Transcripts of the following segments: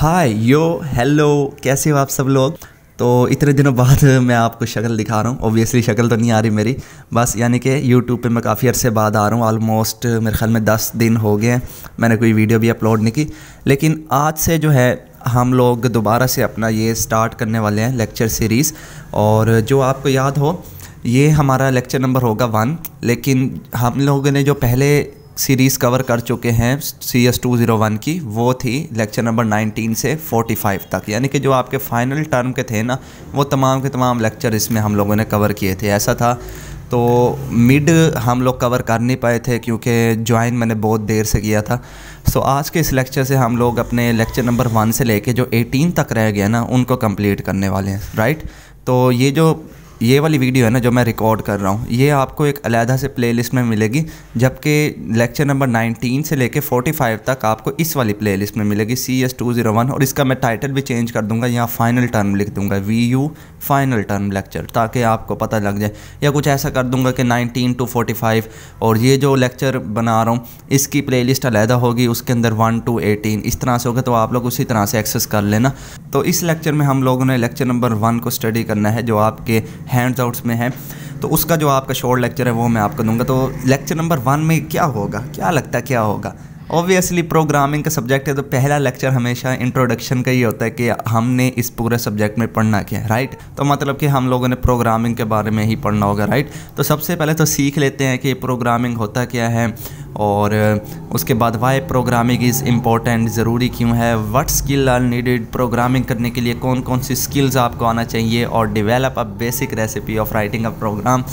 हाय यो hello कैसे हो आप सब लोग तो इतने दिनों बाद मैं आपको शक्ल दिखा रहा हूँ ओबियसली शक्ल तो नहीं आ रही मेरी बस यानी कि यूट्यूब पे मैं काफ़ी अरसे बाद आ रहा हूँ आलमोस्ट मेरे ख्याल में दस दिन हो गए हैं मैंने कोई वीडियो भी अपलोड नहीं की लेकिन आज से जो है हम लोग दोबारा से अपना ये स्टार्ट करने वाले हैं लेक्चर सीरीज़ और जो आपको याद हो ये हमारा लेक्चर नंबर होगा वन लेकिन हम लोगों ने जो पहले सीरीज़ कवर कर चुके हैं C S two zero one की वो थी लेक्चर नंबर नाइनटीन से फोर्टी फाइव तक यानी कि जो आपके फाइनल टर्म के थे ना वो तमाम के तमाम लेक्चर इसमें हम लोगों ने कवर किए थे ऐसा था तो मिड हम लोग कवर कर नहीं पाए थे क्योंकि ज्वाइन मैंने बहुत देर से किया था सो so, आज के इस लेक्चर से हम लोग अपने लेक्चर नंबर वन से लेके जो एटीन तक रह गया ना उनको कम्प्लीट करने वाले हैं राइट तो ये जो ये वाली वीडियो है ना जो मैं रिकॉर्ड कर रहा हूँ ये आपको एक अलहदा से प्लेलिस्ट में मिलेगी जबकि लेक्चर नंबर 19 से लेके 45 तक आपको इस वाली प्लेलिस्ट में मिलेगी C S two zero one और इसका मैं टाइटल भी चेंज कर दूंगा यहाँ फाइनल टर्म लिख दूंगा V U final term lecture ताकि आपको पता लग जाए या कुछ ऐसा कर दूंगा कि 19 टू 45 और ये जो लेक्चर बना रहा हूँ इसकी प्लेलिस्ट अलहदा होगी उसके अंदर 1 टू 18 इस तरह से होगा तो आप लोग उसी तरह से एक्सेस कर लेना तो इस लेक्चर में हम लोगों ने लेक्चर नंबर वन को स्टडी करना है जो आपके हैंड्स आउट्स में है तो उसका जो आपका शॉर्ट लेक्चर है वो मैं आपको दूंगा तो लेक्चर नंबर वन में क्या होगा क्या लगता है क्या होगा ऑब्वियसली प्रोग्रामिंग का सब्जेक्ट है तो पहला लेक्चर हमेशा इंट्रोडक्शन का ही होता है कि हमने इस पूरे सब्जेक्ट में पढ़ना क्या है राइट तो मतलब कि हम लोगों ने प्रोग्रामिंग के बारे में ही पढ़ना होगा राइट तो सबसे पहले तो सीख लेते हैं कि प्रोग्रामिंग होता क्या है और उसके बाद वाई प्रोग्रामिंग इज़ इम्पोर्टेंट ज़रूरी क्यों है what skill are needed programming करने के लिए कौन कौन सी स्किल्स आपको आना चाहिए और develop a basic recipe of writing a program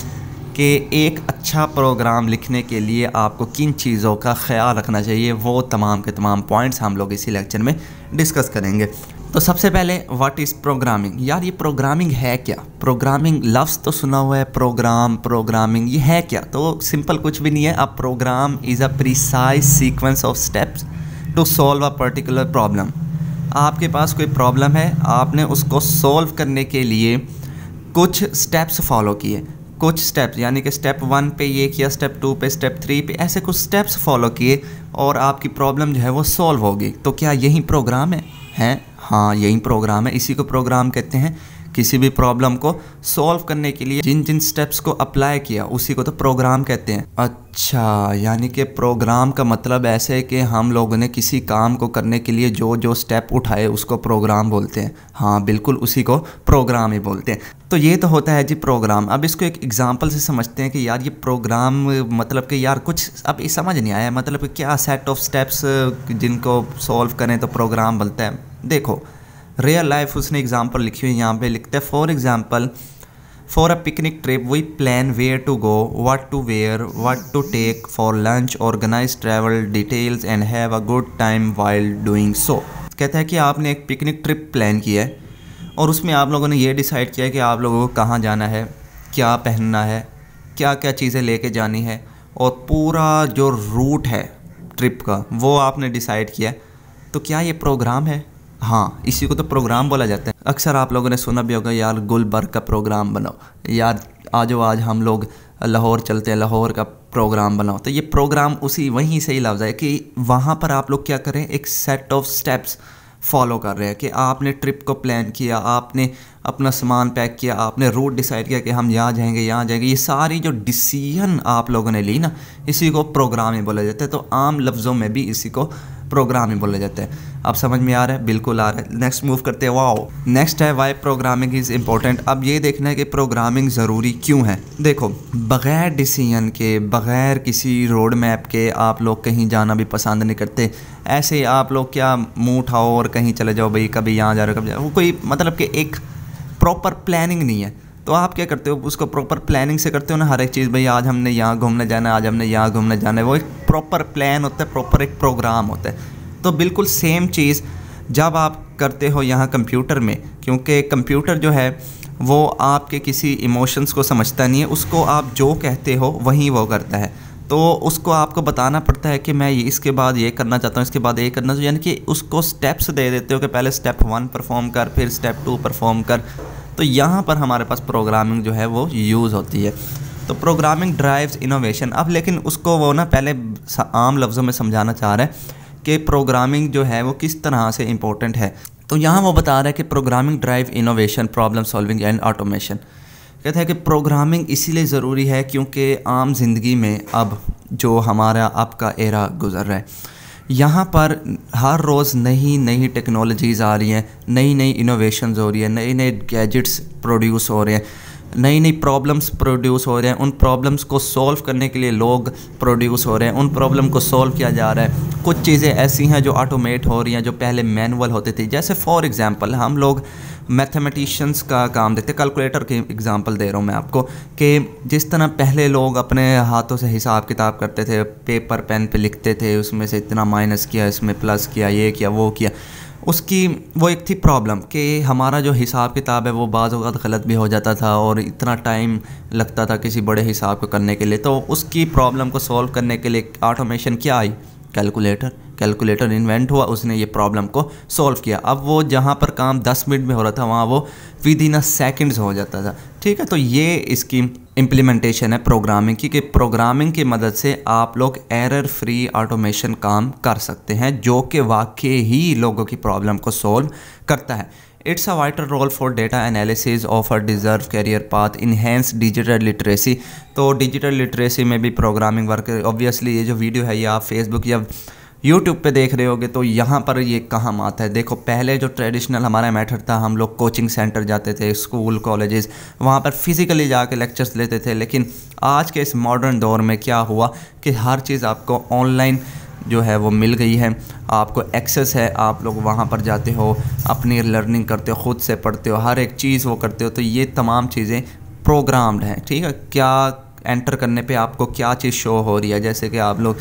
कि एक अच्छा प्रोग्राम लिखने के लिए आपको किन चीज़ों का ख्याल रखना चाहिए वो तमाम के तमाम पॉइंट्स हम लोग इसी लेक्चर में डिस्कस करेंगे तो सबसे पहले व्हाट इज़ प्रोग्रामिंग यार ये प्रोग्रामिंग है क्या प्रोग्रामिंग लफ्ज़ तो सुना हुआ है प्रोग्राम प्रोग्रामिंग ये है क्या तो सिंपल कुछ भी नहीं है अब program is a precise sequence of steps to solve a particular problem आपके पास कोई प्रॉब्लम है आपने उसको सॉल्व करने के लिए कुछ स्टेप्स फॉलो किए कुछ स्टेप्स यानी कि स्टेप वन पे ये किया स्टेप टू पे स्टेप थ्री पे ऐसे कुछ स्टेप्स फॉलो किए और आपकी प्रॉब्लम जो है वो सॉल्व होगी तो क्या यही प्रोग्राम है हैं हाँ यही प्रोग्राम है इसी को प्रोग्राम कहते हैं किसी भी प्रॉब्लम को सॉल्व करने के लिए जिन जिन स्टेप्स को अप्लाई किया उसी को तो प्रोग्राम कहते हैं अच्छा यानी कि प्रोग्राम का मतलब ऐसे है कि हम लोगों ने किसी काम को करने के लिए जो जो स्टेप उठाए उसको प्रोग्राम बोलते हैं हाँ बिल्कुल उसी को प्रोग्राम ही बोलते हैं तो ये तो होता है जी प्रोग्राम अब इसको एक एग्ज़ाम्पल से समझते हैं कि यार ये प्रोग्राम मतलब कि यार कुछ अब ये समझ नहीं आया मतलब क्या सेट ऑफ स्टेप्स जिनको सॉल्व करें तो प्रोग्राम बोलता है देखो रियल लाइफ उसने एग्जाम्पल लिखी हुई यहाँ पे लिखते हैं for example for a picnic trip we plan where to go what to wear what to take for lunch organise travel details and have a good time while doing so कहता है कि आपने एक पिकनिक ट्रिप प्लान किया है और उसमें आप लोगों ने ये डिसाइड किया कि आप लोगों को कहाँ जाना है क्या पहनना है क्या क्या चीज़ें लेके जानी है और पूरा जो रूट है ट्रिप का वो आपने डिसाइड किया तो क्या ये प्रोग्राम है हाँ इसी को तो प्रोग्राम बोला जाता है अक्सर आप लोगों ने सुना भी होगा यार गुलबर्ग का प्रोग्राम बनाओ यार आज आज हम लोग लाहौर चलते हैं लाहौर का प्रोग्राम बनाओ तो ये प्रोग्राम उसी वहीं से ही लफ्ज़ है कि वहाँ पर आप लोग क्या करें एक सेट ऑफ स्टेप्स फॉलो कर रहे हैं कि आपने ट्रिप को प्लान किया आपने अपना सामान पैक किया आपने रूट डिसाइड किया कि हम यहाँ जाएंगे यहाँ जाएंगे ये सारी जो डिसीजन आप लोगों ने ली ना इसी को प्रोग्राम ही बोला जाता है तो आम लफ्ज़ों में भी इसी को प्रोग्रामिंग बोले जाते हैं अब समझ में आ रहा है बिल्कुल आ रहा है नेक्स्ट मूव करते हैं वाओ नेक्स्ट है वाई प्रोग्रामिंग इज़ इम्पोर्टेंट अब ये देखना है कि प्रोग्रामिंग ज़रूरी क्यों है देखो बगैर डिसीजन के बगैर किसी रोड मैप के आप लोग कहीं जाना भी पसंद नहीं करते ऐसे ही आप लोग क्या मुँह उठाओ और कहीं चले जाओ भाई कभी यहाँ जा रहे हो कभी जा रहे हो कोई मतलब कि एक प्रॉपर प्लानिंग नहीं है तो आप क्या करते हो उसको प्रॉपर प्लानिंग से करते हो ना हर एक चीज़ भाई आज हमने यहाँ घूमने जाना है आज हमने यहाँ घूमने जाना है वो एक प्रॉपर प्लान होता है प्रॉपर एक प्रोग्राम होता है तो बिल्कुल सेम चीज़ जब आप करते हो यहाँ कंप्यूटर में क्योंकि कंप्यूटर जो है वो आपके किसी इमोशंस को समझता नहीं है उसको आप जो कहते हो वहीं वो करता है तो उसको आपको बताना पड़ता है कि मैं ये इसके बाद ये करना चाहता हूँ इसके बाद ये करना यानी कि उसको स्टेप्स दे देते हो कि पहले स्टेप वन परफॉर्म कर फिर स्टेप टू परफॉर्म कर तो यहाँ पर हमारे पास प्रोग्रामिंग जो है वो यूज़ होती है तो प्रोग्रामिंग ड्राइव्स इनोवेशन अब लेकिन उसको वो ना पहले आम लफ्ज़ों में समझाना चाह रहे हैं कि प्रोग्रामिंग जो है वो किस तरह से इम्पोर्टेंट है तो यहाँ वो बता रहा है कि programming drive innovation problem solving and automation कहता है कि प्रोग्रामिंग इसीलिए ज़रूरी है क्योंकि आम जिंदगी में अब जो हमारा अब का एरा गुजर रहा है यहाँ पर हर रोज़ नई नई टेक्नोलॉजीज़ आ रही हैं नई नई इनोवेशन हो रही है नए नए गैजेट्स प्रोड्यूस हो रहे हैं नई नई प्रॉब्लम्स प्रोड्यूस हो रहे हैं उन प्रॉब्लम्स को सॉल्व करने के लिए लोग प्रोड्यूस हो रहे हैं उन प्रॉब्लम को सॉल्व किया जा रहा है कुछ चीज़ें ऐसी हैं जो ऑटोमेट हो रही हैं जो पहले मैनुअल होती थी जैसे फॉर एग्ज़ाम्पल हम लोग मैथमेटिशियंस का काम देते कैलकुलेटर की एग्जांपल दे रहा हूँ मैं आपको कि जिस तरह पहले लोग अपने हाथों से हिसाब किताब करते थे पेपर पेन पे लिखते थे उसमें से इतना माइनस किया इसमें प्लस किया ये किया वो किया उसकी वो एक थी प्रॉब्लम कि हमारा जो हिसाब किताब है वो बाज़ अवत गलत भी हो जाता था और इतना टाइम लगता था किसी बड़े हिसाब को करने के लिए तो उसकी प्रॉब्लम को सॉल्व करने के लिए ऑटोमेशन क्या आई कैलकुलेटर कैलकुलेटर इन्वेंट हुआ उसने ये प्रॉब्लम को सॉल्व किया अब वो जहाँ पर काम दस मिनट में हो रहा था वहाँ वो विद इन अ सेकेंड्स हो जाता था ठीक है तो ये स्कीम इम्प्लीमेंटेशन है प्रोग्रामिंग की कि प्रोग्रामिंग की मदद से आप लोग एरर फ्री ऑटोमेशन काम कर सकते हैं जो कि वाकई ही लोगों की प्रॉब्लम को सॉल्व करता है it's a vital role for data analysis of a डिज़र्व career path enhance digital literacy तो डिजिटल लिटरेसी में भी प्रोग्रामिंग वर्क ऑब्वियसली ये जो वीडियो है या फेसबुक या यूट्यूब पे देख रहे होगे तो यहाँ पर ये काम आता है देखो पहले जो ट्रेडिशनल हमारा मैटर था हम लोग कोचिंग सेंटर जाते थे स्कूल कॉलेजेस वहाँ पर फिज़िकली जाके लेक्चर्स लेते थे लेकिन आज के इस मॉडर्न दौर में क्या हुआ कि हर चीज़ आपको ऑनलाइन जो है वो मिल गई है आपको एक्सेस है आप लोग वहाँ पर जाते हो अपनी लर्निंग करते हो ख़ुद से पढ़ते हो हर एक चीज़ वो करते हो तो ये तमाम चीज़ें प्रोग्राम्ड हैं ठीक है क्या एंटर करने पे आपको क्या चीज़ शो हो रही है जैसे कि आप लोग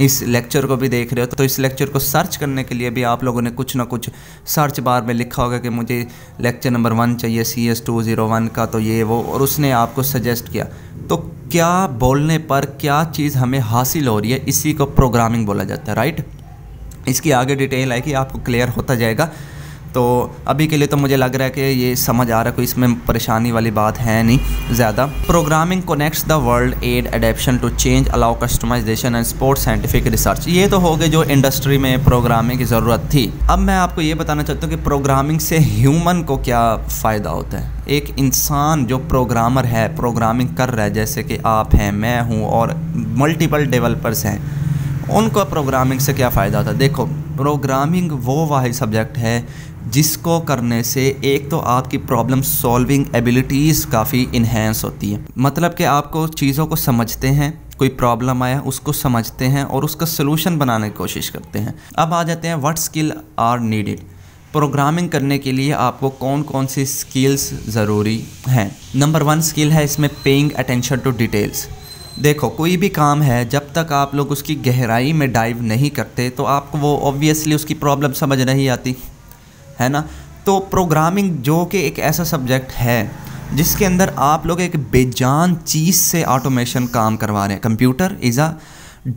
इस लेक्चर को भी देख रहे हो तो इस लेक्चर को सर्च करने के लिए भी आप लोगों ने कुछ ना कुछ सर्च बार में लिखा होगा कि मुझे लेक्चर नंबर वन चाहिए C S two zero one का तो ये वो और उसने आपको सजेस्ट किया तो क्या बोलने पर क्या चीज़ हमें हासिल हो रही है इसी को प्रोग्रामिंग बोला जाता है राइट इसकी आगे डिटेल आएगी आपको क्लियर होता जाएगा तो अभी के लिए तो मुझे लग रहा है कि ये समझ आ रहा है कोई इसमें परेशानी वाली बात है नहीं ज़्यादा programming connects the world aid adaptation to change allow customisation and supports scientific research ये तो हो गए जो इंडस्ट्री में प्रोग्रामिंग की ज़रूरत थी अब मैं आपको ये बताना चाहता हूँ कि प्रोग्रामिंग से ह्यूमन को क्या फ़ायदा होता है एक इंसान जो प्रोग्रामर है प्रोग्रामिंग कर रहा है जैसे कि आप हैं मैं हूँ और मल्टीपल डेवलपर्स हैं उनका प्रोग्रामिंग से क्या फ़ायदा होता है देखो प्रोग्रामिंग वो वाहि सब्जेक्ट है जिसको करने से एक तो आपकी प्रॉब्लम सॉल्विंग एबिलिटीज़ काफ़ी इन्हेंस होती है मतलब कि आपको चीज़ों को समझते हैं कोई प्रॉब्लम आया उसको समझते हैं और उसका सलूशन बनाने की कोशिश करते हैं अब आ जाते हैं what skill are needed programming करने के लिए आपको कौन कौन सी स्किल्स ज़रूरी हैं नंबर वन स्किल है इसमें पेइंग अटेंशन टू डिटेल्स देखो कोई भी काम है जब तक आप लोग उसकी गहराई में डाइव नहीं करते तो आपको वो ऑब्वियसली उसकी प्रॉब्लम समझ नहीं आती है ना तो प्रोग्रामिंग जो कि एक ऐसा सब्जेक्ट है जिसके अंदर आप लोग एक बेजान चीज़ से ऑटोमेशन काम करवा रहे हैं computer is a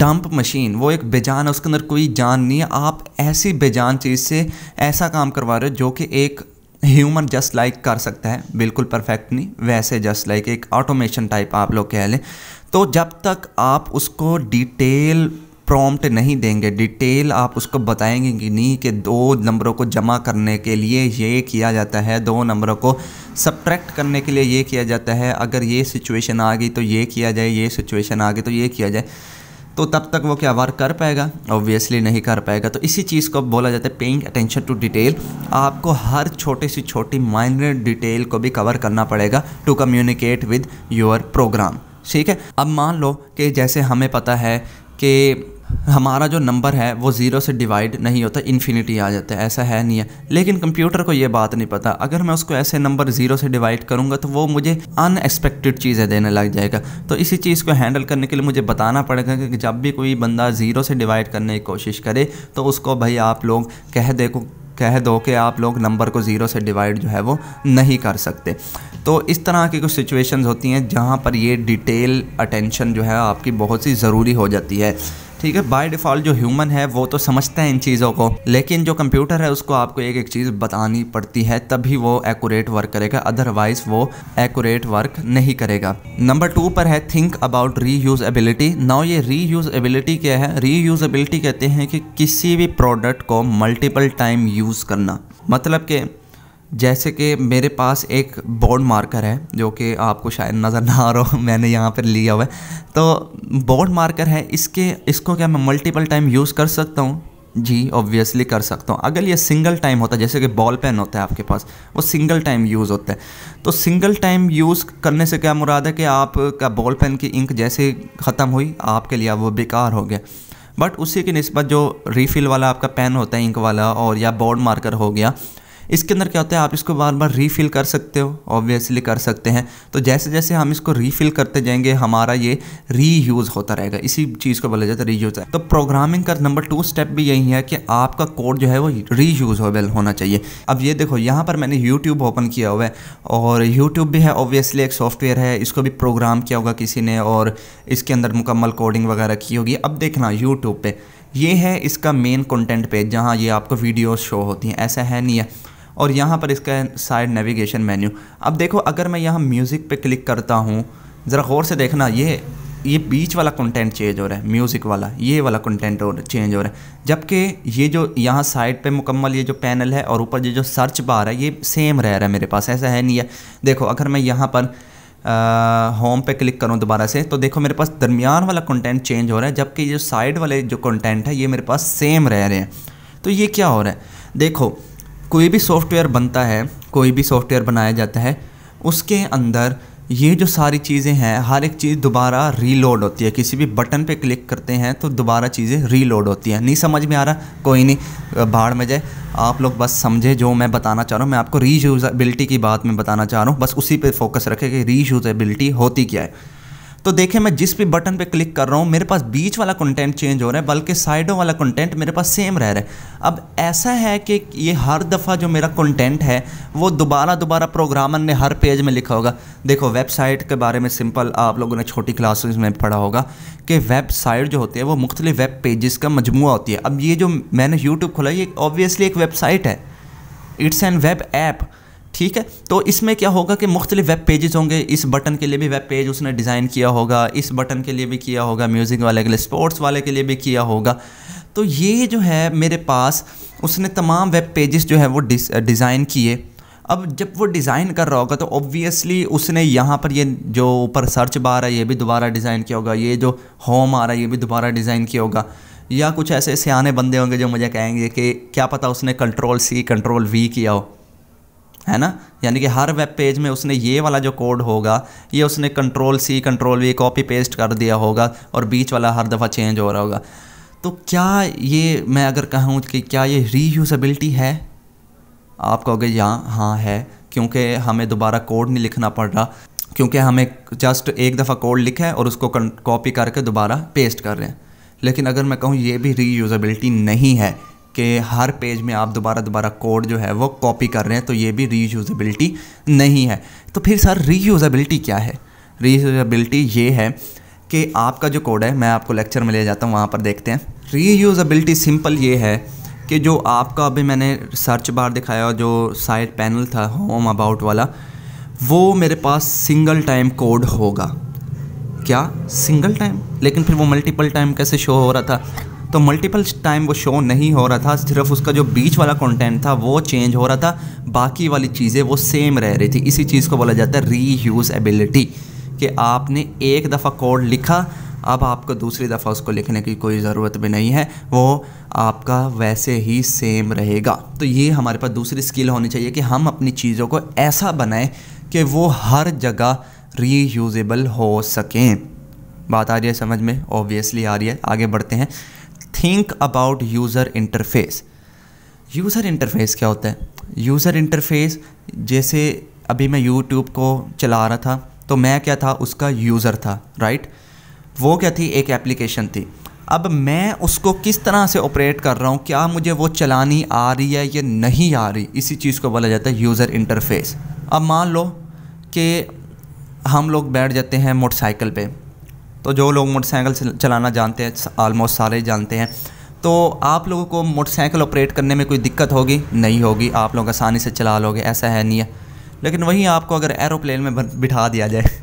dumb machine वो एक बेजान है उसके अंदर कोई जान नहीं है आप ऐसी बेजान चीज़ से ऐसा काम करवा रहे हो जो कि एक ह्यूमन जस्ट लाइक कर सकता है बिल्कुल परफेक्ट नहीं वैसे जस्ट लाइक एक ऑटोमेशन टाइप आप लोग कह लें तो जब तक आप उसको डिटेल प्रॉम्प्ट नहीं देंगे डिटेल आप उसको बताएंगे कि नहीं कि दो नंबरों को जमा करने के लिए ये किया जाता है दो नंबरों को सब्ट्रैक्ट करने के लिए ये किया जाता है अगर ये सिचुएशन आ गई तो ये किया जाए ये सिचुएशन आ गई तो ये किया जाए तो तब तक वो क्या वर्क कर पाएगा ऑब्वियसली नहीं कर पाएगा तो इसी चीज़ को बोला जाता है पेइंग अटेंशन टू डिटेल आपको हर छोटी सी छोटी माइनर डिटेल को भी कवर करना पड़ेगा to communicate with your program ठीक है अब मान लो कि जैसे हमें पता है कि हमारा जो नंबर है वो ज़ीरो से डिवाइड नहीं होता इन्फिनिटी आ जाता है ऐसा है नहीं है लेकिन कंप्यूटर को ये बात नहीं पता अगर मैं उसको ऐसे नंबर ज़ीरो से डिवाइड करूँगा तो वो मुझे अनएक्सपेक्टेड चीज़ें देने लग जाएगा तो इसी चीज़ को हैंडल करने के लिए मुझे बताना पड़ेगा कि जब भी कोई बंदा ज़ीरो से डिवाइड करने की कोशिश करे तो उसको भाई आप लोग कह देखो कह दो कि आप लोग नंबर को ज़ीरो से डिवाइड जो है वो नहीं कर सकते तो इस तरह की कुछ सिचुएशंस होती हैं जहाँ पर ये डिटेल अटेंशन जो है आपकी बहुत सी ज़रूरी हो जाती है ठीक है बाय डिफ़ॉल्ट जो ह्यूमन है वो तो समझता है इन चीज़ों को लेकिन जो कंप्यूटर है उसको आपको एक एक चीज़ बतानी पड़ती है तभी वो एक्यूरेट वर्क करेगा अदरवाइज वो एक्यूरेट वर्क नहीं करेगा नंबर टू पर है थिंक अबाउट री यूज़बिलिटी नाउ ये री यूज़बिलिटी क्या है री कहते हैं कि किसी भी प्रोडक्ट को मल्टीपल टाइम यूज़ करना मतलब कि जैसे कि मेरे पास एक बोर्ड मार्कर है जो कि आपको शायद नज़र ना आ रहा हो मैंने यहाँ पर लिया हुआ है तो बोर्ड मार्कर है इसके इसको क्या मैं मल्टीपल टाइम यूज़ कर सकता हूँ जी ऑब्वियसली कर सकता हूँ अगर ये सिंगल टाइम होता है जैसे कि बॉल पेन होता है आपके पास वो सिंगल टाइम यूज़ होता है तो सिंगल टाइम यूज़ करने से क्या मुराद है कि आपका बॉल पेन की इंक जैसे ख़त्म हुई आपके लिए वो बेकार हो गया बट उसी की नस्बत जो रीफिल वाला आपका पेन होता है इंक वाला और या बोर्ड मार्कर हो गया इसके अंदर क्या होता है आप इसको बार बार रीफिल कर सकते हो ऑब्वियसली कर सकते हैं तो जैसे जैसे हम इसको रीफिल करते जाएंगे हमारा ये रीयूज़ होता रहेगा इसी चीज़ को बोला जाता है रीयूज़ है तो प्रोग्रामिंग का नंबर टू स्टेप भी यही है कि आपका कोड जो है वो रीयूजेबल होना चाहिए अब ये देखो यहाँ पर मैंने यूट्यूब ओपन किया हुआ है और यूट्यूब भी है ऑब्वियसली एक सॉफ्टवेयर है इसको भी प्रोग्राम किया होगा किसी ने और इसके अंदर मुकम्मल कोडिंग वगैरह की होगी अब देखना यूट्यूब पर ये है इसका मेन कंटेंट पेज जहाँ ये आपको वीडियोस शो होती हैं ऐसा है नहीं है और यहाँ पर इसका साइड नेविगेशन मेन्यू अब देखो अगर मैं यहाँ म्यूज़िक पे क्लिक करता हूँ ज़रा गौर से देखना ये ये बीच वाला कंटेंट चेंज हो रहा है म्यूज़िक वाला ये वाला कंटेंट और चेंज हो रहा है जबकि ये जो यहाँ साइड पे मुकम्मल ये जो पैनल है और ऊपर ये जो सर्च बार है ये सेम रह रहा है मेरे पास ऐसा है नहीं है देखो अगर मैं यहाँ पर होम पे क्लिक करूँ दोबारा से तो देखो मेरे पास दरमियान वाला कंटेंट चेंज हो रहा है जबकि ये जो साइड वाले जो कंटेंट है ये मेरे पास सेम रह रहे हैं तो ये क्या हो रहा है देखो कोई भी सॉफ्टवेयर बनता है कोई भी सॉफ्टवेयर बनाया जाता है उसके अंदर ये जो सारी चीज़ें हैं हर एक चीज़ दोबारा रीलोड होती है किसी भी बटन पे क्लिक करते हैं तो दोबारा चीज़ें रीलोड होती हैं नहीं समझ में आ रहा कोई नहीं बाढ़ में जाए आप लोग बस समझे जो मैं बताना चाह रहा हूँ मैं आपको रीयूजबिलिटी की बात में बताना चाह रहा हूँ बस उसी पे फोकस रखें कि रीयूजबिलिटी होती क्या है तो देखें मैं जिस भी बटन पे क्लिक कर रहा हूँ मेरे पास बीच वाला कंटेंट चेंज हो रहा है बल्कि साइडों वाला कंटेंट मेरे पास सेम रह रहा है अब ऐसा है कि ये हर दफ़ा जो मेरा कंटेंट है वो दोबारा दोबारा प्रोग्रामर ने हर पेज में लिखा होगा देखो वेबसाइट के बारे में सिंपल आप लोगों ने छोटी क्लासेज में पढ़ा होगा कि वेबसाइट जो होती है वो मुख्तलि वेब पेजेस का मजमू होती है अब ये जो मैंने यूट्यूब खोला ये ऑब्वियसली एक वेबसाइट है इट्स एन वेब ऐप ठीक है तो इसमें क्या होगा कि मुख्तलि वेब पेजेस होंगे इस बटन के लिए भी वेब पेज उसने डिज़ाइन किया होगा इस बटन के लिए भी किया होगा म्यूज़िक वाले के लिए स्पोर्ट्स वाले के लिए भी किया होगा तो ये जो है मेरे पास उसने तमाम वेब पेजेस जो है वो डिज़ाइन किए अब जब वो डिज़ाइन कर रहा होगा तो ऑब्वियसली उसने यहाँ पर ये जो ऊपर सर्च बार है ये भी दोबारा डिज़ाइन किया होगा ये जो होम आ रहा है ये भी दोबारा डिज़ाइन किया होगा या कुछ ऐसे सियाने बंदे होंगे जो मुझे कहेंगे कि क्या पता उसने कंट्रोल सी कंट्रोल वी किया हो है ना यानी कि हर वेब पेज में उसने ये वाला जो कोड होगा ये उसने control C control V copy paste कर दिया होगा और बीच वाला हर दफ़ा चेंज हो रहा होगा तो क्या ये मैं अगर कहूँ कि क्या ये रीयूज़बिलिटी है आप कहोगे यहाँ हाँ है क्योंकि हमें दोबारा कोड नहीं लिखना पड़ रहा क्योंकि हमें जस्ट एक दफ़ा कोड लिखा है और उसको कॉपी करके दोबारा पेस्ट कर रहे हैं लेकिन अगर मैं कहूँ ये भी रीयूज़बिलिटी नहीं है के हर पेज में आप दोबारा दोबारा कोड जो है वो कॉपी कर रहे हैं तो ये भी रीयूज़बिलिटी नहीं है तो फिर सर रीयूज़बिलिटी क्या है रीयूज़बिलिटी ये है कि आपका जो कोड है मैं आपको लेक्चर में ले जाता हूँ वहाँ पर देखते हैं रीयूज़बिलिटी सिंपल ये है कि जो आपका अभी मैंने सर्च बार दिखाया जो साइड पैनल था होम अबाउट वाला वो मेरे पास सिंगल टाइम कोड होगा क्या सिंगल टाइम लेकिन फिर वो मल्टीपल टाइम कैसे शो हो रहा था तो मल्टीपल टाइम वो शो नहीं हो रहा था सिर्फ उसका जो बीच वाला कंटेंट था वो चेंज हो रहा था बाकी वाली चीज़ें वो सेम रह रही थी इसी चीज़ को बोला जाता है री यूज़ एबिलिटी कि आपने एक दफ़ा कोड लिखा अब आपको दूसरी दफ़ा उसको लिखने की कोई ज़रूरत भी नहीं है वो आपका वैसे ही सेम रहेगा तो ये हमारे पास दूसरी स्किल होनी चाहिए कि हम अपनी चीज़ों को ऐसा बनाएं कि वो हर जगह री यूज़ेबल हो सकें बात आ रही है समझ में ऑब्वियसली आ रही है आगे बढ़ते हैं think about user interface user interface क्या होता है यूज़र इंटरफेस जैसे अभी मैं यूट्यूब को चला रहा था तो मैं क्या था उसका यूज़र था राइट वो क्या थी एक एप्लीकेशन थी अब मैं उसको किस तरह से ऑपरेट कर रहा हूँ क्या मुझे वो चलानी आ रही है या नहीं आ रही इसी चीज़ को बोला जाता है यूज़र इंटरफेस अब मान लो कि हम लोग बैठ जाते हैं मोटरसाइकिल पे तो जो लोग मोटरसाइकिल चलाना जानते हैं आलमोस्ट सारे जानते हैं तो आप लोगों को मोटरसाइकिल ऑपरेट करने में कोई दिक्कत होगी नहीं होगी आप लोग आसानी से चला लोगे ऐसा है नहीं है लेकिन वहीं आपको अगर एरोप्लेन में बिठा दिया जाए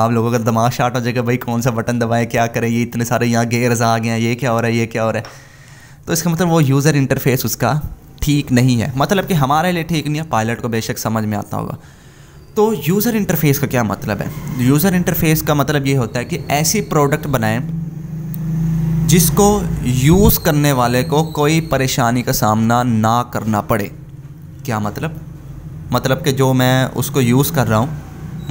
आप लोगों का दिमाग शार्ट हो जाएगा भाई कौन सा बटन दबाएं क्या करें ये इतने सारे यहाँ गेयर्स आ गए हैं ये क्या हो रहा है ये क्या हो रहा है तो इसका मतलब वो यूज़र इंटरफेस उसका ठीक नहीं है मतलब कि हमारे लिए ठीक नहीं है पायलट को बेशक समझ में आता होगा तो यूज़र इंटरफेस का क्या मतलब है यूज़र इंटरफेस का मतलब ये होता है कि ऐसी प्रोडक्ट बनाएं जिसको यूज़ करने वाले को कोई परेशानी का सामना ना करना पड़े क्या मतलब मतलब कि जो मैं उसको यूज़ कर रहा हूँ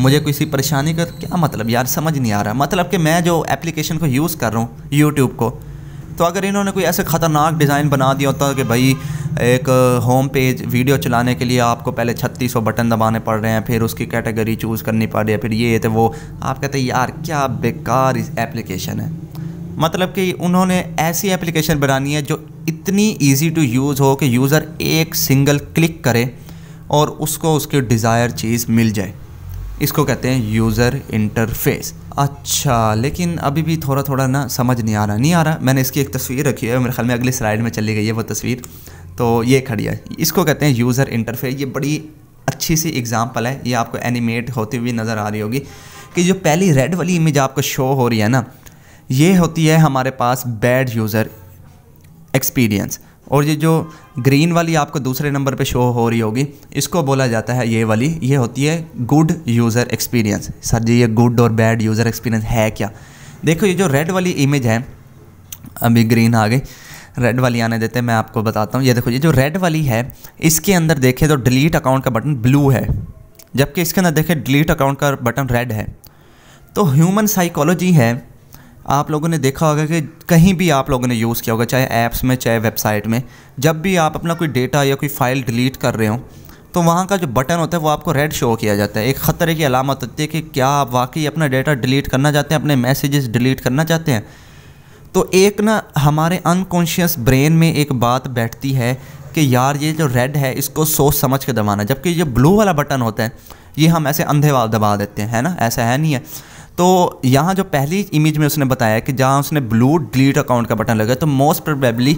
मुझे किसी परेशानी का क्या मतलब यार समझ नहीं आ रहा मतलब कि मैं जो एप्लीकेशन को यूज़ कर रहा हूँ यूट्यूब को तो अगर इन्होंने कोई ऐसे ख़तरनाक डिज़ाइन बना दिया होता कि भाई एक होम पेज वीडियो चलाने के लिए आपको पहले छत्तीस सौ बटन दबाने पड़ रहे हैं फिर उसकी कैटेगरी चूज़ करनी पड़ रही है फिर ये तो वो आप कहते हैं यार क्या बेकार इस एप्लीकेशन है मतलब कि उन्होंने ऐसी एप्लीकेशन बनानी है जो इतनी ईजी टू यूज़ हो कि यूज़र एक सिंगल क्लिक करे और उसको उसकी डिज़ायर चीज़ मिल जाए इसको कहते हैं यूज़र इंटरफेस अच्छा लेकिन अभी भी थोड़ा थोड़ा ना समझ नहीं आ रहा नहीं आ रहा मैंने इसकी एक तस्वीर रखी है मेरे ख्याल में अगली स्लाइड में चली गई है वो तस्वीर तो ये खड़ी है इसको कहते हैं यूज़र इंटरफेस ये बड़ी अच्छी सी एग्ज़ाम्पल है ये आपको एनिमेट होती हुई नज़र आ रही होगी कि जो पहली रेड वाली इमेज आपको शो हो रही है ना ये होती है हमारे पास बैड यूज़र एक्सपीरियंस और ये जो ग्रीन वाली आपको दूसरे नंबर पे शो हो रही होगी इसको बोला जाता है ये वाली ये होती है good user experience sir ji ये गुड और बैड यूज़र एक्सपीरियंस है क्या देखो ये जो रेड वाली इमेज है अभी ग्रीन आ गई रेड वाली आने देते हैं मैं आपको बताता हूँ ये देखो ये जो रेड वाली है इसके अंदर देखें तो डिलीट अकाउंट का बटन ब्लू है जबकि इसके अंदर देखें डिलीट अकाउंट का बटन रेड है तो ह्यूमन साइकोलॉजी है आप लोगों ने देखा होगा कि कहीं भी आप लोगों ने यूज़ किया होगा चाहे ऐप्स में चाहे वेबसाइट में जब भी आप अपना कोई डेटा या कोई फ़ाइल डिलीट कर रहे हो तो वहाँ का जो बटन होता है वो आपको रेड शो किया जाता है एक ख़तरे की अलामत होती है कि क्या आप वाकई अपना डेटा डिलीट करना चाहते हैं अपने मैसेजेस डिलीट करना चाहते हैं तो एक ना हमारे अनकॉन्शियस ब्रेन में एक बात बैठती है कि यार ये जो रेड है इसको सोच समझ के दबाना जबकि ये ब्लू वाला बटन होता है ये हम ऐसे अंधे दबा देते हैं है ना ऐसा है नहीं है तो यहाँ जो पहली इमेज में उसने बताया कि जहाँ उसने ब्लू डिलीट अकाउंट का बटन लगाया तो मोस्ट प्रोबेबली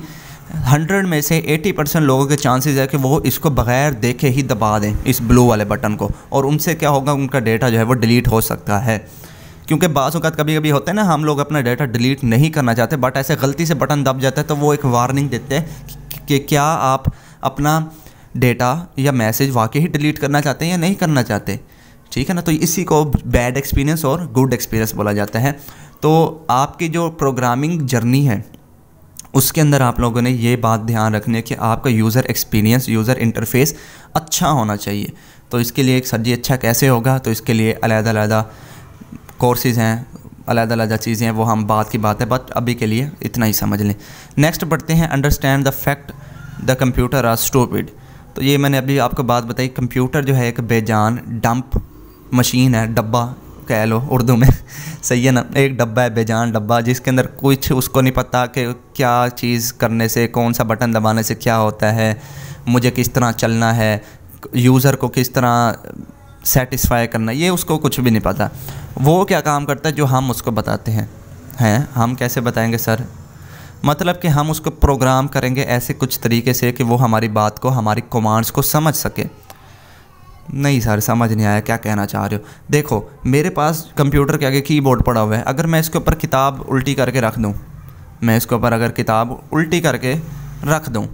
हंड्रेड में से एटी परसेंट लोगों के चांसेस है कि वो इसको बगैर देखे ही दबा दें इस ब्लू वाले बटन को और उनसे क्या होगा उनका डेटा जो है वो डिलीट हो सकता है क्योंकि बाज़ अवत कभी कभी होते हैं ना हम लोग अपना डेटा डिलीट नहीं करना चाहते बट ऐसे गलती से बटन दब जाता है तो वो एक वार्निंग देते हैं कि क्या आप अपना डेटा या मैसेज वाकई ही डिलीट करना चाहते हैं या नहीं करना चाहते ठीक है ना तो इसी को बैड एक्सपीरियंस और गुड एक्सपीरियंस बोला जाता है तो आपकी जो प्रोग्रामिंग जर्नी है उसके अंदर आप लोगों ने ये बात ध्यान रखनी है कि आपका यूज़र एक्सपीरियंस यूज़र इंटरफेस अच्छा होना चाहिए तो इसके लिए एक सर जी अच्छा कैसे होगा तो इसके लिए अलग-अलग कोर्सेज़ हैं अलग अलग चीज़ें हैं वो हम बात की बात है बट अभी के लिए इतना ही समझ लें नेक्स्ट पढ़ते हैं understand the fact the computer are stupid तो ये मैंने अभी आपको बात बताई कंप्यूटर जो है एक बेजान डंप मशीन है डब्बा कह लो उर्दू में सही है ना एक डब्बा है बेजान डब्बा जिसके अंदर कुछ उसको नहीं पता कि क्या चीज़ करने से कौन सा बटन दबाने से क्या होता है मुझे किस तरह चलना है यूज़र को किस तरह सेटिस्फाई करना ये उसको कुछ भी नहीं पता वो क्या काम करता है जो हम उसको बताते हैं हैं हम कैसे बताएंगे सर मतलब कि हम उसको प्रोग्राम करेंगे ऐसे कुछ तरीके से कि वो हमारी बात को हमारी कमांड्स को समझ सके नहीं सर समझ नहीं आया क्या कहना चाह रहे हो देखो मेरे पास कंप्यूटर के आगे कीबोर्ड पड़ा हुआ है अगर मैं इसके ऊपर किताब उल्टी करके रख दूँ मैं इसके ऊपर अगर किताब उल्टी करके रख दूँ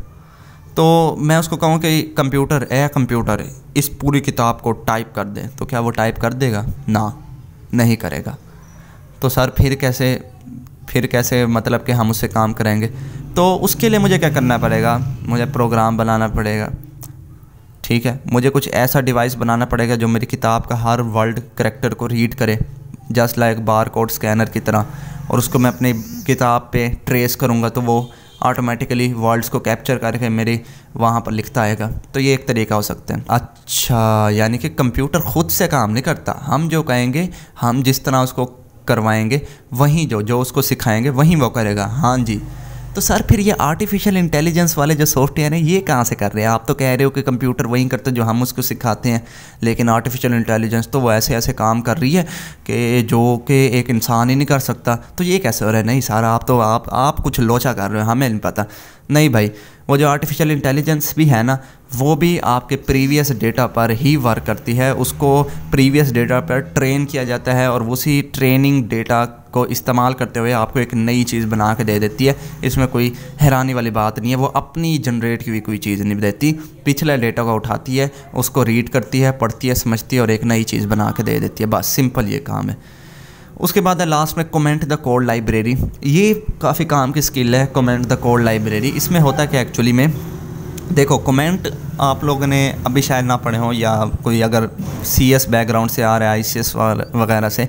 तो मैं उसको कहूँ कि कंप्यूटर ए कंप्यूटर इस पूरी किताब को टाइप कर दे तो क्या वो टाइप कर देगा ना नहीं करेगा तो सर फिर कैसे फिर कैसे मतलब कि हम उससे काम करेंगे तो उसके लिए मुझे क्या करना पड़ेगा मुझे प्रोग्राम बनाना पड़ेगा ठीक है मुझे कुछ ऐसा डिवाइस बनाना पड़ेगा जो मेरी किताब का हर वर्ल्ड करेक्टर को रीड करे just like bar code scanner की तरह और उसको मैं अपनी किताब पे ट्रेस करूँगा तो वो ऑटोमेटिकली वर्ल्ड्स को कैप्चर करके मेरे वहाँ पर लिखता आएगा तो ये एक तरीका हो सकता है अच्छा यानी कि कंप्यूटर ख़ुद से काम नहीं करता हम जो कहेंगे हम जिस तरह उसको करवाएंगे वहीं जो जो उसको सिखाएंगे वहीं वो करेगा हाँ जी तो सर फिर ये आर्टिफिशियल इंटेलिजेंस वाले जो सॉफ्टवेयर हैं ये कहाँ से कर रहे हैं आप तो कह रहे हो कि कंप्यूटर वहीं करते जो हम उसको सिखाते हैं लेकिन आर्टिफिशियल इंटेलिजेंस तो वो ऐसे ऐसे काम कर रही है कि जो कि एक इंसान ही नहीं कर सकता तो ये कैसे हो रहा है नहीं सर आप तो आप आप कुछ लोचा कर रहे हो हमें नहीं पता नहीं भाई वो जो आर्टिफिशियल इंटेलिजेंस भी है ना वो भी आपके प्रीवियस डेटा पर ही वर्क करती है उसको प्रीवियस डेटा पर ट्रेन किया जाता है और उसी ट्रेनिंग डेटा को इस्तेमाल करते हुए आपको एक नई चीज़ बना के दे देती है इसमें कोई हैरानी वाली बात नहीं है वो अपनी जनरेट की हुई कोई चीज़ नहीं देती पिछले डेटा को उठाती है उसको रीड करती है पढ़ती है समझती है और एक नई चीज़ बना के दे देती है बस सिंपल ये काम है उसके बाद है लास्ट में कमेंट द कोड लाइब्रेरी ये काफ़ी काम की स्किल है कमेंट द कोड लाइब्रेरी इसमें होता क्या एक्चुअली में देखो कमेंट आप लोगों ने अभी शायद ना पढ़े हों या कोई अगर सी एस बैकग्राउंड से आ रहा है आई सी एस वगैरह से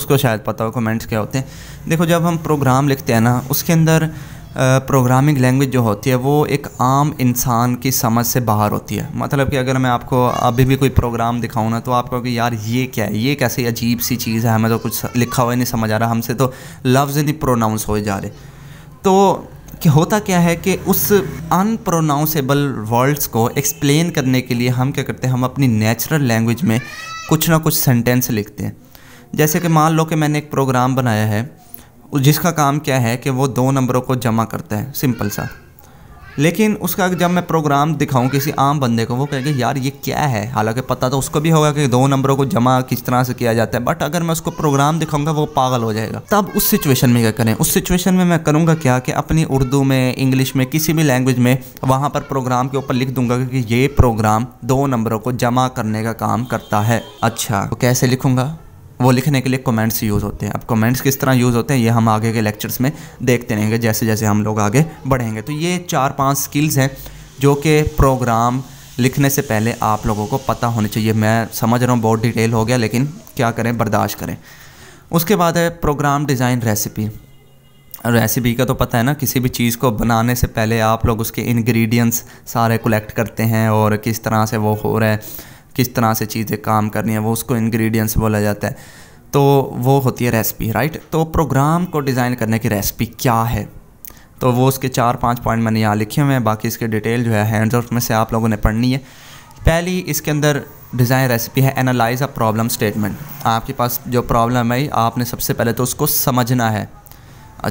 उसको शायद पता हो कमेंट्स क्या होते हैं देखो जब हम प्रोग्राम लिखते हैं ना उसके अंदर प्रोग्रामिंग लैंग्वेज जो होती है वो एक आम इंसान की समझ से बाहर होती है मतलब कि अगर मैं आपको अभी भी कोई प्रोग्राम दिखाऊँ ना तो आप कहोगे यार ये क्या है ये कैसे अजीब सी चीज़ है हमें तो कुछ लिखा हुआ नहीं समझ आ रहा हमसे तो लफ्ज़ नहीं प्रोनाउंस हो जा रहे तो कि होता क्या है कि उस अनप्रोनाउंसेबल वर्ड्स को एक्सप्लेन करने के लिए हम क्या करते हैं हम अपनी नेचुरल लैंग्वेज में कुछ ना कुछ सेंटेंस लिखते हैं जैसे कि मान लो कि मैंने एक प्रोग्राम बनाया है जिसका काम क्या है कि वो दो नंबरों को जमा करता है सिंपल सा लेकिन उसका जब मैं प्रोग्राम दिखाऊं किसी आम बंदे को वो कहेगा यार ये क्या है हालांकि पता तो उसको भी होगा कि दो नंबरों को जमा किस तरह से किया जाता है बट अगर मैं उसको प्रोग्राम दिखाऊंगा वो पागल हो जाएगा तब उस सिचुएशन में क्या करें उस सिचुएशन में मैं करूँगा क्या कि अपनी उर्दू में इंग्लिश में किसी भी लैंग्वेज में वहाँ पर प्रोग्राम के ऊपर लिख दूंगा कि ये प्रोग्राम दो नंबरों को जमा करने का काम करता है अच्छा तो कैसे लिखूँगा वो लिखने के लिए कमेंट्स यूज़ होते हैं अब कमेंट्स किस तरह यूज़ होते हैं ये हम आगे के लेक्चर्स में देखते रहेंगे जैसे जैसे हम लोग आगे बढ़ेंगे तो ये चार पाँच स्किल्स हैं जो कि प्रोग्राम लिखने से पहले आप लोगों को पता होने चाहिए मैं समझ रहा हूँ बहुत डिटेल हो गया लेकिन क्या करें बर्दाश्त करें उसके बाद है प्रोग्राम डिज़ाइन रेसिपी रेसिपी का तो पता है ना किसी भी चीज़ को बनाने से पहले आप लोग उसके इंग्रेडिएंट्स सारे कलेक्ट करते हैं और किस तरह से वो हो रहा है किस तरह से चीज़ें काम करनी है वो उसको इंग्रेडिएंट्स बोला जाता है तो वो होती है रेसिपी राइट तो प्रोग्राम को डिज़ाइन करने की रेसिपी क्या है तो वो उसके चार पांच पॉइंट मैंने यहाँ लिखे हुए हैं बाकी इसके डिटेल जो है हैंड्स ऑफ में से आप लोगों ने पढ़नी है पहली इसके अंदर डिज़ाइन रेसिपी है एनालाइज अ प्रॉब्लम स्टेटमेंट आपके पास जो प्रॉब्लम है आपने सबसे पहले तो उसको समझना है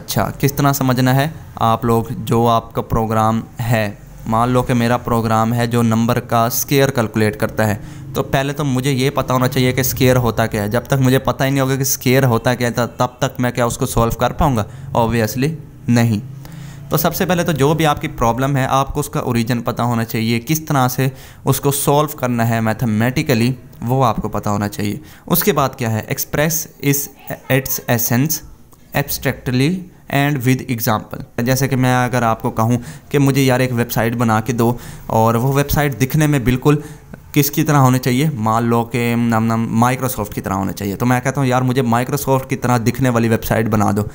अच्छा किस तरह समझना है आप लोग जो आपका प्रोग्राम है मान लो कि मेरा प्रोग्राम है जो नंबर का स्केयर कैलकुलेट करता है तो पहले तो मुझे ये पता होना चाहिए कि स्केयर होता क्या है जब तक मुझे पता ही नहीं होगा कि स्केयर होता क्या है तो तब तक मैं क्या उसको सॉल्व कर पाऊँगा ऑब्वियसली नहीं तो सबसे पहले तो जो भी आपकी प्रॉब्लम है आपको उसका ओरिजिन पता होना चाहिए किस तरह से उसको सॉल्व करना है मैथमेटिकली वो आपको पता होना चाहिए उसके बाद क्या है एक्सप्रेस इस its essence abstractly and with example जैसे कि मैं अगर आपको कहूँ कि मुझे यार एक वेबसाइट बना के दो और वो वेबसाइट दिखने में बिल्कुल किसकी तरह होने चाहिए मान लो कि नाम नाम माइक्रोसॉफ्ट की तरह होने चाहिए तो मैं कहता हूँ यार मुझे माइक्रोसॉफ्ट की तरह दिखने वाली वेबसाइट बना दो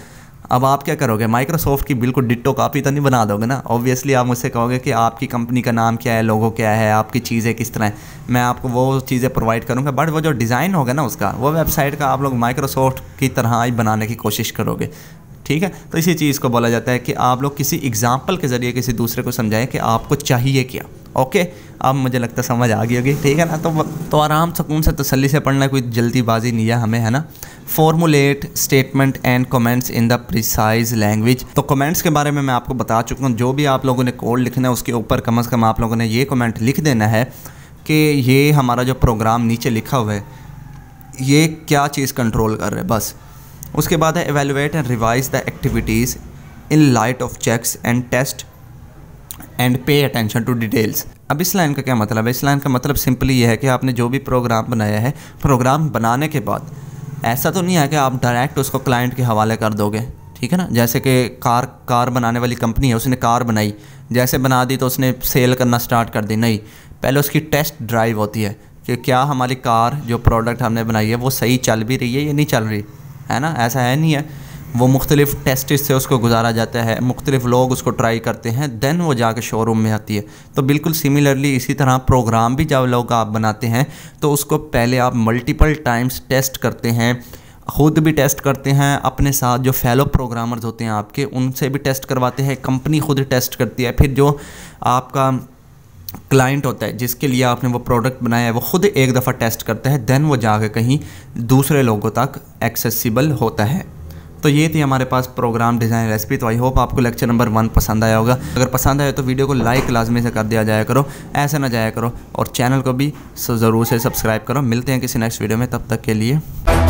अब आप क्या करोगे माइक्रोसॉफ्ट की बिल्कुल डिट्टो कापी तो नहीं बना दोगे ना ऑब्वियसली आप मुझसे कहोगे कि आपकी कंपनी का नाम क्या है लोगों क्या है आपकी चीज़ें किस तरह हैं मैं आपको वो चीज़ें प्रोवाइड करूँगा बट वो जो डिज़ाइन होगा ना उसका वो वेबसाइट का आप लोग माइक्रोसॉफ्ट की तरह ही बनाने की कोशिश करोगे ठीक है तो इसी चीज़ को बोला जाता है कि आप लोग किसी एग्ज़ाम्पल के ज़रिए किसी दूसरे को समझाएं कि आपको चाहिए क्या ओके अब मुझे लगता है समझ आ गई होगी ठीक है ना तो तो आराम सुकून से तसल्ली से पढ़ना कोई जल्दीबाजी नहीं है हमें है ना formulate statement and comments in the precise language तो कमेंट्स के बारे में मैं आपको बता चुका हूँ जो भी आप लोगों ने कोड लिखना है उसके ऊपर कम अज़ कम आप लोगों ने ये कमेंट लिख देना है कि ये हमारा जो प्रोग्राम नीचे लिखा हुआ है ये क्या चीज़ कंट्रोल कर रहा है बस उसके बाद है evaluate and revise the activities in light of checks and test and pay attention to details अब इस लाइन का क्या मतलब है इस लाइन का मतलब सिंपली यह है कि आपने जो भी प्रोग्राम बनाया है प्रोग्राम बनाने के बाद ऐसा तो नहीं है कि आप डायरेक्ट उसको क्लाइंट के हवाले कर दोगे ठीक है ना जैसे कि कार कार बनाने वाली कंपनी है उसने कार बनाई जैसे बना दी तो उसने सेल करना स्टार्ट कर दी नहीं पहले उसकी टेस्ट ड्राइव होती है कि क्या हमारी कार जो प्रोडक्ट हमने बनाई है वो सही चल भी रही है या नहीं चल रही है ना ऐसा है नहीं है वो मुख्तलिफ़ टेस्ट से उसको गुजारा जाता है मुख्तलिफ़ लोग उसको ट्राई करते हैं दैन वो जाके शोरूम में आती है तो बिल्कुल सिमिलरली इसी तरह प्रोग्राम भी जब लोग आप बनाते हैं तो उसको पहले आप मल्टीपल टाइम्स टेस्ट करते हैं खुद भी टेस्ट करते हैं अपने साथ जो फेलो प्रोग्रामर्स होते हैं आपके उनसे भी टेस्ट करवाते हैं कंपनी खुद टेस्ट करती है फिर जो आपका क्लाइंट होता है जिसके लिए आपने वो प्रोडक्ट बनाया है वो खुद एक दफ़ा टेस्ट करता है देन वो जाके कहीं दूसरे लोगों तक एक्सेसिबल होता है तो ये थी हमारे पास प्रोग्राम डिज़ाइन रेसिपी तो आई होप आपको लेक्चर नंबर वन पसंद आया होगा अगर पसंद आया तो वीडियो को लाइक लाजमी से कर दिया जाया करो ऐसे ना जाया करो और चैनल को भी ज़रूर से सब्सक्राइब करो मिलते हैं किसी नेक्स्ट वीडियो में तब तक के लिए